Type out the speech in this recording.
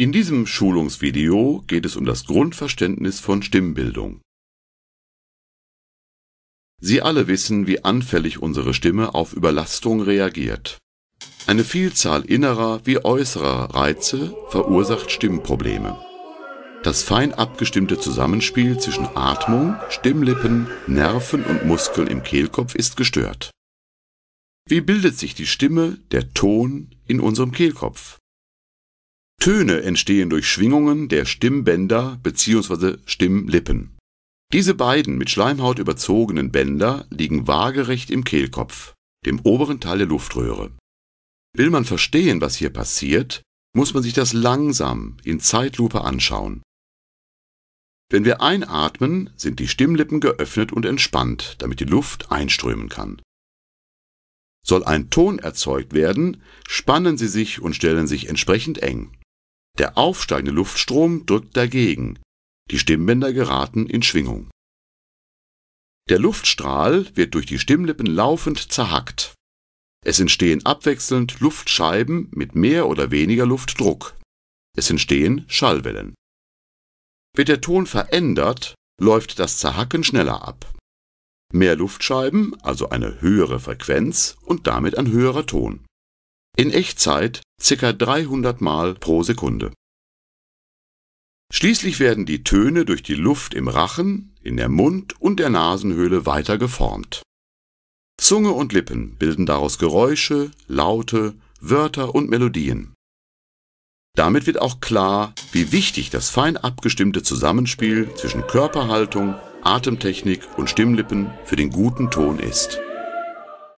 In diesem Schulungsvideo geht es um das Grundverständnis von Stimmbildung. Sie alle wissen, wie anfällig unsere Stimme auf Überlastung reagiert. Eine Vielzahl innerer wie äußerer Reize verursacht Stimmprobleme. Das fein abgestimmte Zusammenspiel zwischen Atmung, Stimmlippen, Nerven und Muskeln im Kehlkopf ist gestört. Wie bildet sich die Stimme, der Ton in unserem Kehlkopf? Töne entstehen durch Schwingungen der Stimmbänder bzw. Stimmlippen. Diese beiden mit Schleimhaut überzogenen Bänder liegen waagerecht im Kehlkopf, dem oberen Teil der Luftröhre. Will man verstehen, was hier passiert, muss man sich das langsam in Zeitlupe anschauen. Wenn wir einatmen, sind die Stimmlippen geöffnet und entspannt, damit die Luft einströmen kann. Soll ein Ton erzeugt werden, spannen sie sich und stellen sich entsprechend eng. Der aufsteigende Luftstrom drückt dagegen, die Stimmbänder geraten in Schwingung. Der Luftstrahl wird durch die Stimmlippen laufend zerhackt. Es entstehen abwechselnd Luftscheiben mit mehr oder weniger Luftdruck. Es entstehen Schallwellen. Wird der Ton verändert, läuft das Zerhacken schneller ab. Mehr Luftscheiben, also eine höhere Frequenz und damit ein höherer Ton in Echtzeit ca. 300 Mal pro Sekunde. Schließlich werden die Töne durch die Luft im Rachen, in der Mund und der Nasenhöhle weiter geformt. Zunge und Lippen bilden daraus Geräusche, Laute, Wörter und Melodien. Damit wird auch klar, wie wichtig das fein abgestimmte Zusammenspiel zwischen Körperhaltung, Atemtechnik und Stimmlippen für den guten Ton ist